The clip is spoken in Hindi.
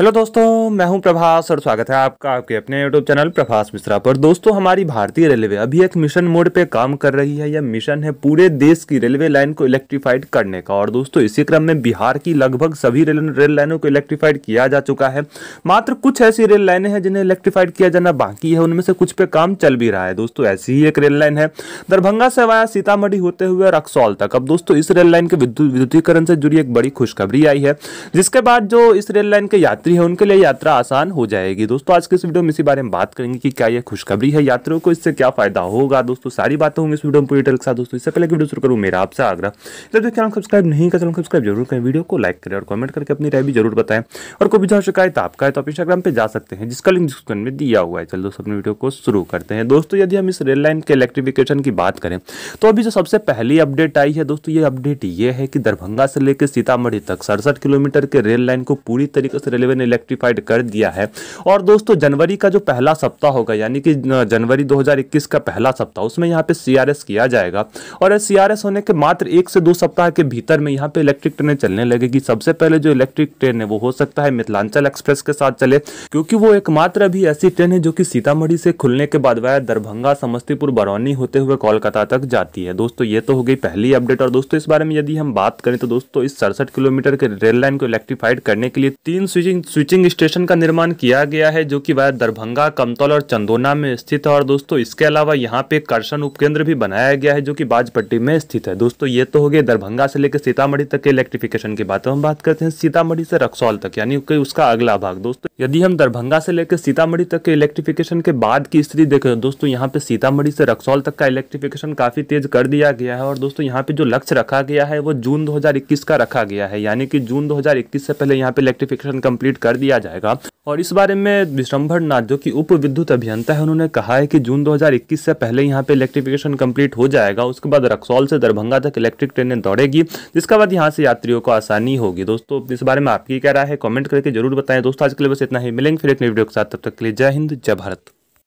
हेलो दोस्तों मैं हूं प्रभास और स्वागत है आपका आपके अपने यूट्यूब चैनल प्रभास मिश्रा पर दोस्तों हमारी भारतीय रेलवे अभी एक मिशन मोड पे काम कर रही है यह मिशन है पूरे देश की रेलवे लाइन को इलेक्ट्रीफाइड करने का और दोस्तों इसी क्रम में बिहार की लगभग सभी रेल रेल लाइनों को इलेक्ट्रीफाइड किया जा चुका है मात्र कुछ ऐसी रेल लाइनें हैं जिन्हें इलेक्ट्रीफाइड किया जाना बाकी है उनमें से कुछ पे काम चल भी रहा है दोस्तों ऐसी ही एक रेल लाइन है दरभंगा से वाया सीतामढ़ी होते हुए रक्सौल तक अब दोस्तों इस रेल लाइन के विद्युतीकरण से जुड़ी एक बड़ी खुशखबरी आई है जिसके बाद जो इस रेल लाइन के यात्री तो यात्री हैं उनके लिए यात्रा आसान हो जाएगी दोस्तों आज के इस वीडियो में इसी बारे में बात करेंगे कि क्या यह खुशखबरी है यात्रियों को इससे क्या फायदा होगा दोस्तों सारी बातें होंगी इस वीडियो में पूरी डिटेल के साथ दोस्तों इससे पहले वीडियो शुरू करूँ मेरा आपसे आग्रह जब तक चैनल सब्सक्राइब नहीं करें सब्सक्राइब जरूर करें वीडियो को लाइक करें और कमेंट करके अपनी राय भी जरूर बताएं और कोई भी जहाँ शिकायत आपका है तो आप इंस्टाग्राम पर जा सकते हैं जिसका लिंक डिस्क्रिप्शन में दिया हुआ है चल दोस्तों अपनी वीडियो को शुरू करते हैं दोस्तों यदि हम इस रेल लाइन के इलेक्ट्रिफिकेशन की बात करें तो अभी जो सबसे पहली अपडेट आई है दोस्तों ये अपडेट ये है कि दरभंगा से लेकर सीतामढ़ी तक सड़सठ किलोमीटर के रेल लाइन को पूरी तरीके से रेलवे ने इलेक्ट्रीफाइड कर दिया है और दोस्तों जनवरी का जो पहला सप्ताह होगा यानी कि जनवरी 2021 का पहला सप्ताह उसमें यहाँ पे सीआरएस किया जाएगा और सी आर होने के मात्र एक से दो सप्ताह के भीतर में यहाँ पे इलेक्ट्रिक ट्रेनें चलने लगेगी सबसे पहले जो इलेक्ट्रिक ट्रेन है वो हो सकता है मिथिलांचल एक्सप्रेस के साथ चले क्योंकि वो एकमात्र अभी ऐसी ट्रेन है जो कि सीतामढ़ी से खुलने के बाद वह दरभंगा समस्तीपुर बरौनी होते हुए कोलकाता तक जाती है दोस्तों ये तो हो गई पहली अपडेट और दोस्तों इस बारे में यदि हम बात करें तो दोस्तों इस सड़सठ किलोमीटर के रेल लाइन को इलेक्ट्रीफाइड करने के लिए तीन स्विचिंग स्विचिंग स्टेशन का निर्माण किया गया है जो कि वह दरभंगा कमतौल और चंदोना में स्थित है और दोस्तों इसके अलावा यहाँ पे कर्षण उपकेंद्र भी बनाया गया है जो कि बाजपट्टी में स्थित है दोस्तों ये तो हो गया दरभंगा से लेकर सीतामढ़ी तक के इलेक्ट्रिफिकेशन की बात हम बात करते हैं सीतामढ़ी से रक्सौल तक यानी कि उसका अगला भाग दोस्तों यदि हम दरभंगा से लेकर सीतामढ़ी तक के इलेक्ट्रिफिकेशन के बाद की स्थिति देखें दोस्तों यहाँ पे सीतामढ़ी से रक्सौल तक का इलेक्ट्रिफिकेशन काफी तेज कर दिया गया है और दोस्तों यहाँ पे जो लक्ष्य रखा गया है वो जून दो का रखा गया है यानी कि जून दो से पहले यहाँ पे इलेक्ट्रिफिकेशन कंप्लीट कंप्लीट कर दिया जाएगा और इस बारे में विश्रम्भर नाथ जो कि उप विद्युत अभियंता है उन्होंने कहा है कि जून 2021 से पहले यहाँ पे इलेक्ट्रिफिकेशन कंप्लीट हो जाएगा उसके बाद रक्सौल से दरभंगा तक इलेक्ट्रिक ट्रेनें दौड़ेगी जिसके बाद यहाँ से यात्रियों को आसानी होगी दोस्तों इस बारे में आपकी क्या राय है कॉमेंट करके जरूर बताएं दोस्तों आज के लिए बस इतना ही मिलेंगे फिर एक नई वीडियो के साथ तब तक के लिए जय हिंद जय भारत